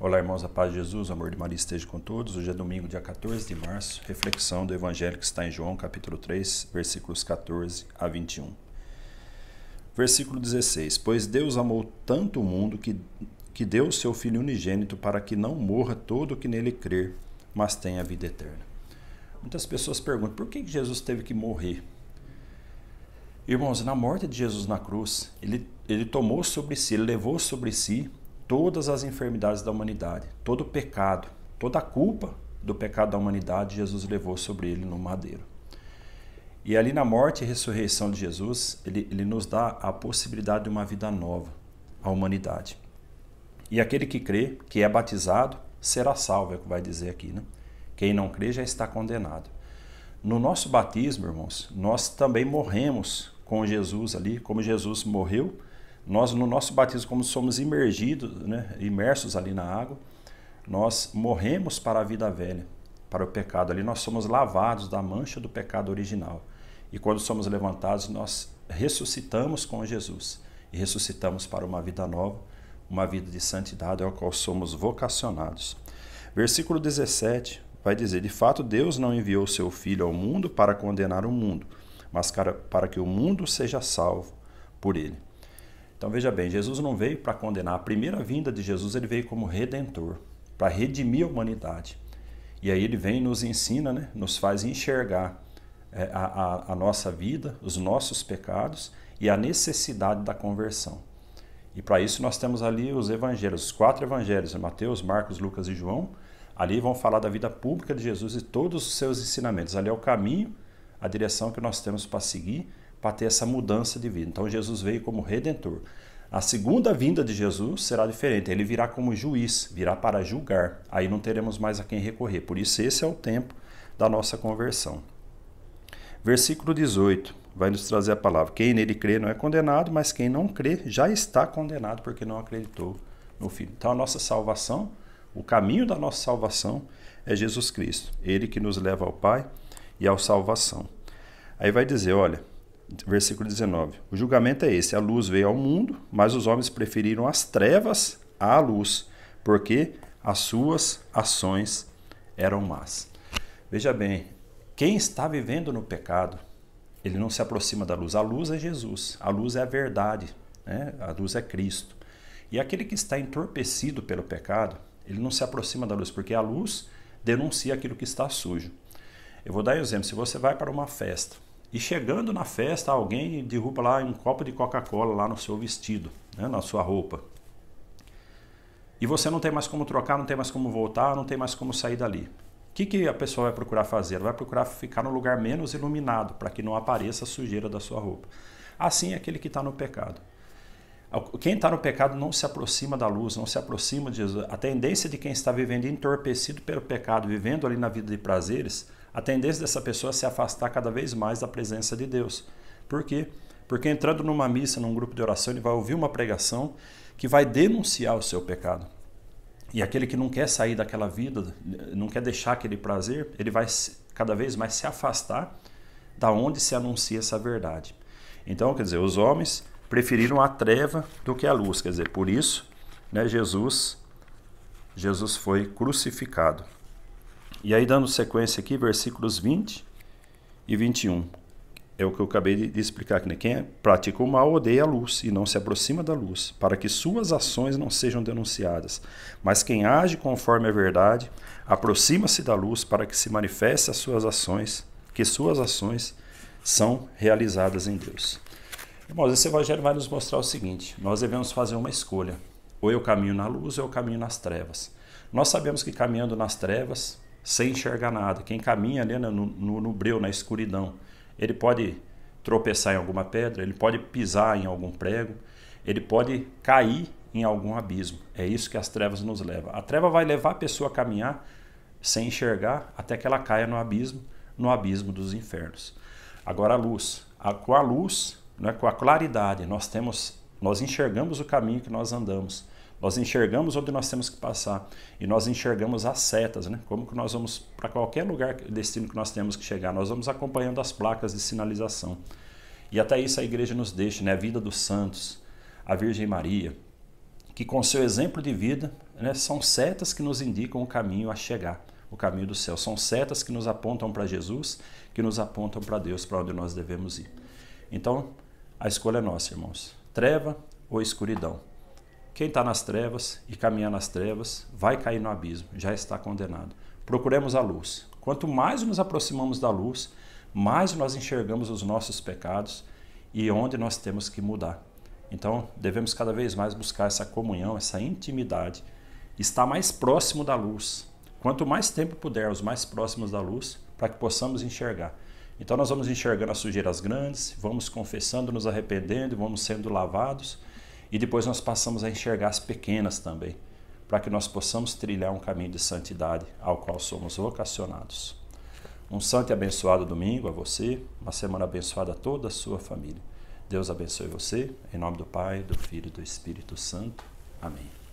Olá, irmãos, a paz de Jesus, o amor de Maria esteja com todos. Hoje é domingo, dia 14 de março, reflexão do Evangelho que está em João, capítulo 3, versículos 14 a 21. Versículo 16: Pois Deus amou tanto o mundo que, que deu o seu Filho unigênito para que não morra todo o que nele crer, mas tenha vida eterna. Muitas pessoas perguntam por que Jesus teve que morrer. Irmãos, na morte de Jesus na cruz, ele, ele tomou sobre si, ele levou sobre si todas as enfermidades da humanidade, todo o pecado, toda a culpa do pecado da humanidade, Jesus levou sobre ele no madeiro. E ali na morte e ressurreição de Jesus, ele, ele nos dá a possibilidade de uma vida nova à humanidade. E aquele que crê, que é batizado, será salvo, é o que vai dizer aqui, né? Quem não crê já está condenado. No nosso batismo, irmãos, nós também morremos com Jesus ali, como Jesus morreu nós, no nosso batismo, como somos imergidos, né, imersos ali na água, nós morremos para a vida velha, para o pecado. Ali nós somos lavados da mancha do pecado original. E quando somos levantados, nós ressuscitamos com Jesus e ressuscitamos para uma vida nova, uma vida de santidade ao qual somos vocacionados. Versículo 17 vai dizer: De fato, Deus não enviou seu Filho ao mundo para condenar o mundo, mas para que o mundo seja salvo por ele. Então veja bem, Jesus não veio para condenar. A primeira vinda de Jesus, ele veio como redentor, para redimir a humanidade. E aí ele vem e nos ensina, né? nos faz enxergar é, a, a, a nossa vida, os nossos pecados e a necessidade da conversão. E para isso nós temos ali os evangelhos, os quatro evangelhos, né, Mateus, Marcos, Lucas e João. Ali vão falar da vida pública de Jesus e todos os seus ensinamentos. Ali é o caminho, a direção que nós temos para seguir para ter essa mudança de vida. Então Jesus veio como redentor. A segunda vinda de Jesus será diferente, ele virá como juiz, virá para julgar. Aí não teremos mais a quem recorrer. Por isso, esse é o tempo da nossa conversão. Versículo 18 vai nos trazer a palavra: Quem nele crê não é condenado, mas quem não crê já está condenado porque não acreditou no Filho. Então, a nossa salvação, o caminho da nossa salvação é Jesus Cristo, ele que nos leva ao Pai e à salvação. Aí vai dizer: olha, versículo 19. O julgamento é esse: a luz veio ao mundo, mas os homens preferiram as trevas à luz, porque as suas ações eram más. Veja bem, quem está vivendo no pecado, ele não se aproxima da luz. A luz é Jesus, a luz é a verdade, né? a luz é Cristo. E aquele que está entorpecido pelo pecado, ele não se aproxima da luz, porque a luz denuncia aquilo que está sujo. Eu vou dar um exemplo: se você vai para uma festa e chegando na festa, alguém derruba lá um copo de Coca-Cola lá no seu vestido, né, na sua roupa. E você não tem mais como trocar, não tem mais como voltar, não tem mais como sair dali. O que, que a pessoa vai procurar fazer? Ela vai procurar ficar no lugar menos iluminado, para que não apareça a sujeira da sua roupa. Assim é aquele que está no pecado. Quem está no pecado não se aproxima da luz, não se aproxima de Jesus. A tendência de quem está vivendo entorpecido pelo pecado, vivendo ali na vida de prazeres, a tendência dessa pessoa é se afastar cada vez mais da presença de Deus. Por quê? Porque entrando numa missa, num grupo de oração, ele vai ouvir uma pregação que vai denunciar o seu pecado. E aquele que não quer sair daquela vida, não quer deixar aquele prazer, ele vai cada vez mais se afastar da onde se anuncia essa verdade. Então, quer dizer, os homens preferiram a treva do que a luz, quer dizer, por isso, né, Jesus Jesus foi crucificado. E aí, dando sequência aqui, versículos 20 e 21. É o que eu acabei de explicar aqui. Né? Quem é, pratica o mal odeia a luz e não se aproxima da luz, para que suas ações não sejam denunciadas. Mas quem age conforme a verdade aproxima-se da luz para que se manifeste as suas ações, que suas ações são realizadas em Deus. Irmãos, esse evangelho vai nos mostrar o seguinte: nós devemos fazer uma escolha. Ou eu caminho na luz ou eu caminho nas trevas. Nós sabemos que caminhando nas trevas sem enxergar nada. Quem caminha ali né, no, no, no breu, na escuridão, ele pode tropeçar em alguma pedra, ele pode pisar em algum prego, ele pode cair em algum abismo. É isso que as trevas nos levam. A treva vai levar a pessoa a caminhar sem enxergar até que ela caia no abismo, no abismo dos infernos. Agora a luz, a, com a luz, né, com a claridade, nós temos, nós enxergamos o caminho que nós andamos. Nós enxergamos onde nós temos que passar e nós enxergamos as setas, né? Como que nós vamos para qualquer lugar, destino que nós temos que chegar, nós vamos acompanhando as placas de sinalização. E até isso a igreja nos deixa, né? A vida dos santos, a Virgem Maria, que com seu exemplo de vida, né, são setas que nos indicam o caminho a chegar, o caminho do céu. São setas que nos apontam para Jesus, que nos apontam para Deus, para onde nós devemos ir. Então, a escolha é nossa, irmãos. Treva ou escuridão? Quem está nas trevas e caminhar nas trevas vai cair no abismo, já está condenado. Procuremos a luz. Quanto mais nos aproximamos da luz, mais nós enxergamos os nossos pecados e onde nós temos que mudar. Então, devemos cada vez mais buscar essa comunhão, essa intimidade, estar mais próximo da luz. Quanto mais tempo pudermos, mais próximos da luz, para que possamos enxergar. Então, nós vamos enxergando as sujeiras grandes, vamos confessando, nos arrependendo, vamos sendo lavados e depois nós passamos a enxergar as pequenas também, para que nós possamos trilhar um caminho de santidade ao qual somos vocacionados. Um santo e abençoado domingo a você, uma semana abençoada a toda a sua família. Deus abençoe você, em nome do Pai, do Filho e do Espírito Santo. Amém.